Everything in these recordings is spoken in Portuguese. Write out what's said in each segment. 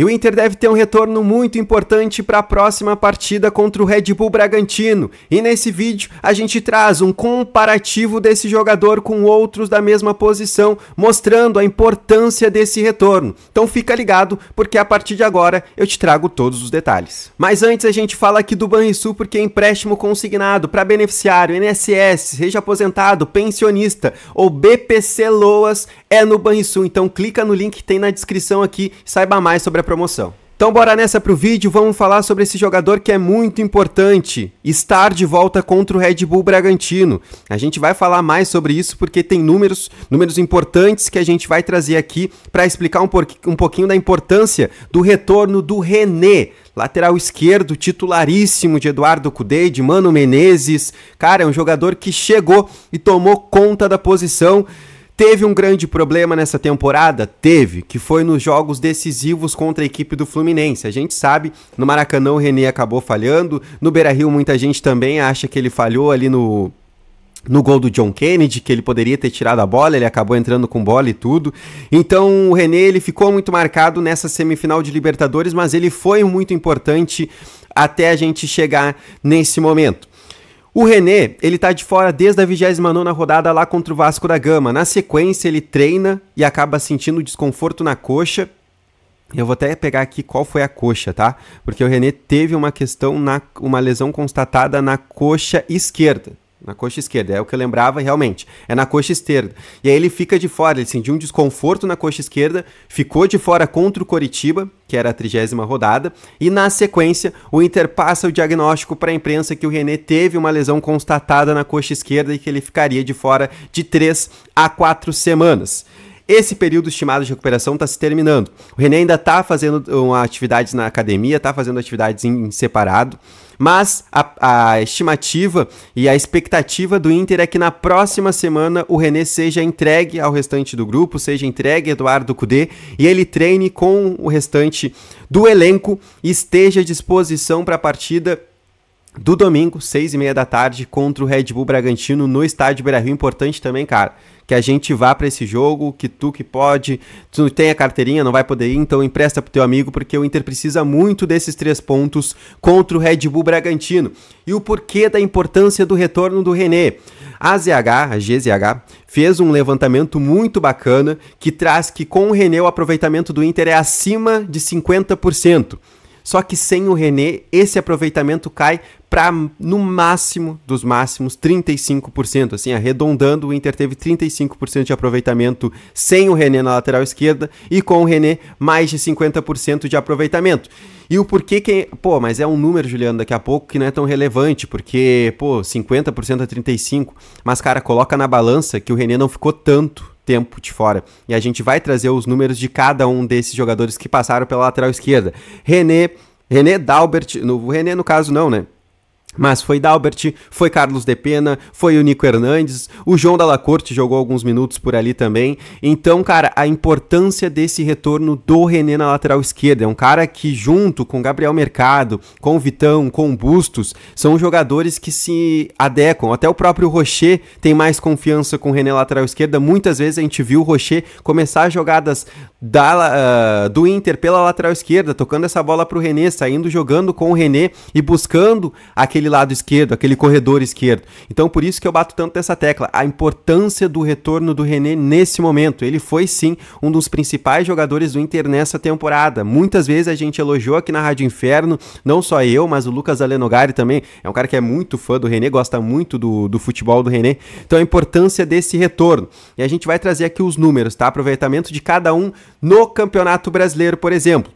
E o Inter deve ter um retorno muito importante para a próxima partida contra o Red Bull Bragantino. E nesse vídeo a gente traz um comparativo desse jogador com outros da mesma posição, mostrando a importância desse retorno. Então fica ligado, porque a partir de agora eu te trago todos os detalhes. Mas antes a gente fala aqui do Banrisul porque é empréstimo consignado para beneficiário, NSS, seja aposentado, pensionista ou BPC Loas é no Banrisul. Então clica no link que tem na descrição aqui, saiba mais sobre a promoção. Então bora nessa pro vídeo, vamos falar sobre esse jogador que é muito importante, estar de volta contra o Red Bull Bragantino. A gente vai falar mais sobre isso porque tem números, números importantes que a gente vai trazer aqui para explicar um, um pouquinho da importância do retorno do René, lateral esquerdo, titularíssimo de Eduardo Cudê, de Mano Menezes. Cara, é um jogador que chegou e tomou conta da posição. Teve um grande problema nessa temporada? Teve, que foi nos jogos decisivos contra a equipe do Fluminense. A gente sabe, no Maracanã o René acabou falhando, no Beira Rio muita gente também acha que ele falhou ali no, no gol do John Kennedy, que ele poderia ter tirado a bola, ele acabou entrando com bola e tudo. Então o René ele ficou muito marcado nessa semifinal de Libertadores, mas ele foi muito importante até a gente chegar nesse momento. O René, ele tá de fora desde a 29 rodada lá contra o Vasco da Gama. Na sequência, ele treina e acaba sentindo desconforto na coxa. Eu vou até pegar aqui qual foi a coxa, tá? Porque o René teve uma questão, na, uma lesão constatada na coxa esquerda. Na coxa esquerda, é o que eu lembrava realmente. É na coxa esquerda. E aí ele fica de fora, ele sentiu um desconforto na coxa esquerda, ficou de fora contra o Coritiba, que era a trigésima rodada, e na sequência o Inter passa o diagnóstico para a imprensa que o René teve uma lesão constatada na coxa esquerda e que ele ficaria de fora de três a quatro semanas. Esse período estimado de recuperação está se terminando. O René ainda está fazendo uma, atividades na academia, está fazendo atividades em, em separado, mas a, a, estimativa e a expectativa do Inter é que na próxima semana o René seja entregue ao restante do grupo, seja entregue Eduardo Cudê e ele treine com o restante do elenco e esteja à disposição para a partida do domingo, seis e meia da tarde, contra o Red Bull Bragantino no estádio Beira-Rio. Importante também, cara, que a gente vá para esse jogo, que tu que pode, tu não tem a carteirinha, não vai poder ir, então empresta pro teu amigo, porque o Inter precisa muito desses três pontos contra o Red Bull Bragantino. E o porquê da importância do retorno do René. A ZH, a GZH, fez um levantamento muito bacana que traz que com o René o aproveitamento do Inter é acima de 50%. Só que sem o René, esse aproveitamento cai para no máximo dos máximos 35%, assim, arredondando, o Inter teve 35% de aproveitamento sem o René na lateral esquerda e com o René mais de 50% de aproveitamento. E o porquê que, pô, mas é um número, Juliano, daqui a pouco que não é tão relevante, porque, pô, 50% a 35, mas cara, coloca na balança que o René não ficou tanto tempo de fora. E a gente vai trazer os números de cada um desses jogadores que passaram pela lateral esquerda. René, René Dalbert, no René no caso não, né? Mas foi Dalbert, foi Carlos De Pena, foi o Nico Hernandes, o João da Lacorte jogou alguns minutos por ali também. Então, cara, a importância desse retorno do René na lateral esquerda. É um cara que, junto com Gabriel Mercado, com Vitão, com Bustos, são jogadores que se adequam. Até o próprio Rocher tem mais confiança com o René lateral esquerda. Muitas vezes a gente viu o Rocher começar jogadas da, uh, do Inter pela lateral esquerda, tocando essa bola para o René, saindo jogando com o René e buscando aquele aquele lado esquerdo, aquele corredor esquerdo. Então por isso que eu bato tanto nessa tecla, a importância do retorno do René nesse momento. Ele foi sim um dos principais jogadores do Inter nessa temporada. Muitas vezes a gente elogiou aqui na Rádio Inferno, não só eu, mas o Lucas Alenogari também, é um cara que é muito fã do René, gosta muito do, do futebol do René. Então a importância desse retorno. E a gente vai trazer aqui os números, tá? Aproveitamento de cada um no Campeonato Brasileiro, por exemplo.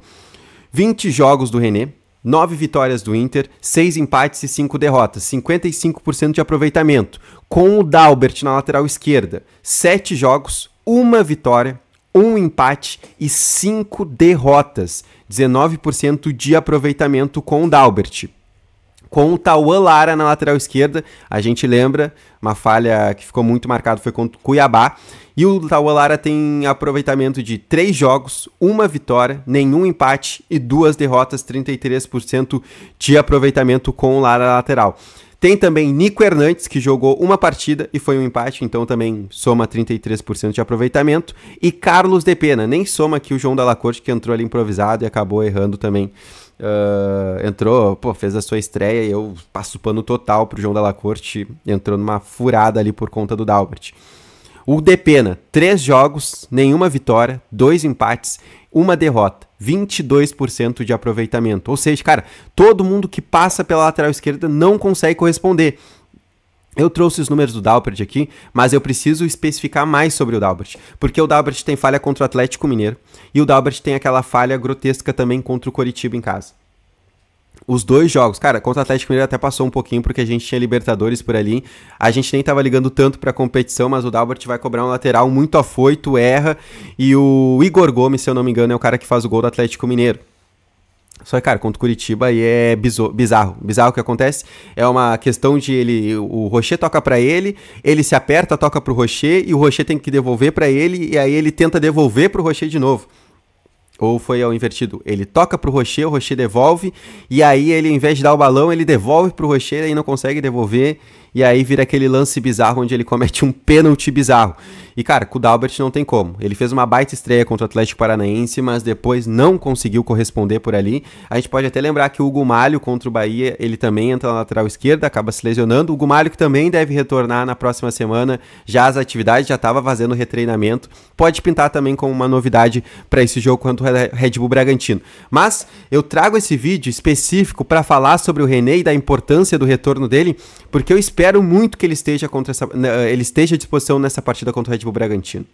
20 jogos do René, 9 vitórias do Inter, 6 empates e 5 derrotas, 55% de aproveitamento, com o Dalbert na lateral esquerda. 7 jogos, 1 vitória, 1 empate e 5 derrotas, 19% de aproveitamento com o Dalbert com o Tauan Lara na lateral esquerda. A gente lembra, uma falha que ficou muito marcada foi contra o Cuiabá. E o Tauan Lara tem aproveitamento de três jogos, uma vitória, nenhum empate e duas derrotas, 33% de aproveitamento com o Lara lateral. Tem também Nico Hernandes, que jogou uma partida e foi um empate, então também soma 33% de aproveitamento. E Carlos De Pena, nem soma aqui o João Dalla Corte, que entrou ali improvisado e acabou errando também Uh, entrou, pô, fez a sua estreia e eu passo pano total pro João Della Corte. Entrou numa furada ali por conta do Dalbert. O Depena, três jogos, nenhuma vitória, dois empates, uma derrota. 22% de aproveitamento. Ou seja, cara, todo mundo que passa pela lateral esquerda não consegue corresponder. Eu trouxe os números do Dalbert aqui, mas eu preciso especificar mais sobre o Dalbert, porque o Dalbert tem falha contra o Atlético Mineiro e o Dalbert tem aquela falha grotesca também contra o Coritiba em casa. Os dois jogos, cara, contra o Atlético Mineiro até passou um pouquinho porque a gente tinha Libertadores por ali. A gente nem tava ligando tanto para a competição, mas o Dalbert vai cobrar um lateral muito afoito, erra. E o Igor Gomes, se eu não me engano, é o cara que faz o gol do Atlético Mineiro. Só que, cara, contra o Curitiba aí é bizarro. Bizarro o que acontece. É uma questão de ele. O Rocher toca para ele, ele se aperta, toca pro Rocher, e o Rocher tem que devolver para ele, e aí ele tenta devolver pro Rocher de novo. Ou foi ao invertido. Ele toca pro Rocher, o Rocher devolve, e aí ele, em vez de dar o balão, ele devolve pro Rocher e não consegue devolver e aí vira aquele lance bizarro onde ele comete um pênalti bizarro. E cara, com o Dalbert não tem como. Ele fez uma baita estreia contra o Atlético Paranaense, mas depois não conseguiu corresponder por ali. A gente pode até lembrar que o Hugo Malho contra o Bahia, ele também entra na lateral esquerda, acaba se lesionando. O Hugo Malho que também deve retornar na próxima semana, já as atividades, já estava fazendo retreinamento. Pode pintar também como uma novidade para esse jogo contra o Red Bull Bragantino. Mas eu trago esse vídeo específico para falar sobre o René e da importância do retorno dele, porque eu espero espero muito que ele esteja, contra essa, né, eh, ele esteja à disposição nessa partida contra o Red Bull Bragantino.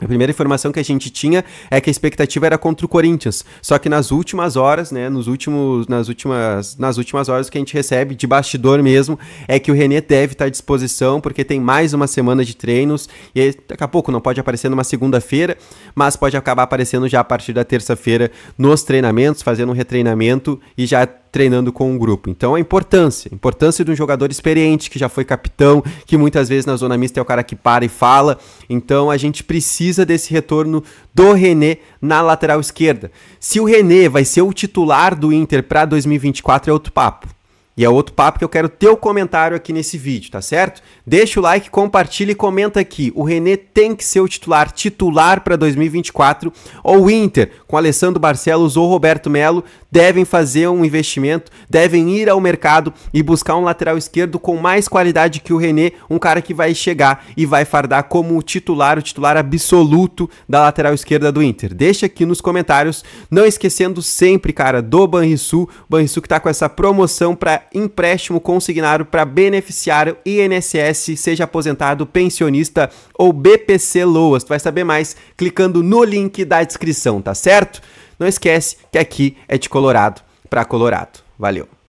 A primeira informação que a gente tinha é que a expectativa era contra o Corinthians. Só que nas últimas horas, né, nos últimos, nas últimas, nas últimas horas que a gente recebe de bastidor mesmo é que o René deve estar à disposição porque tem mais uma semana de treinos e daqui a pouco não pode aparecer numa segunda-feira, mas pode acabar aparecendo já a partir da terça-feira nos treinamentos, fazendo um retreinamento e já treinando com um grupo. Então a importância, a importância de um jogador experiente que já foi capitão, que muitas vezes na zona mista é o cara que para e fala. Então a gente precisa desse retorno do René na lateral esquerda. Se o René vai ser o titular do Inter para 2024 é outro papo. E é outro papo que eu quero ter o comentário aqui nesse vídeo, tá certo? Deixa o like, compartilha e comenta aqui. O René tem que ser o titular, titular para 2024 ou o Inter, com Alessandro Barcelos ou Roberto Melo, devem fazer um investimento, devem ir ao mercado e buscar um lateral esquerdo com mais qualidade que o René, um cara que vai chegar e vai fardar como o titular, o titular absoluto da lateral esquerda do Inter. Deixa aqui nos comentários, não esquecendo sempre, cara, do Banrisul, Banrisul que tá com essa promoção para empréstimo consignado para beneficiário INSS, seja aposentado, pensionista ou BPC Loas. Tu vai saber mais clicando no link da descrição, tá certo? Não esquece que aqui é de Colorado para Colorado. Valeu!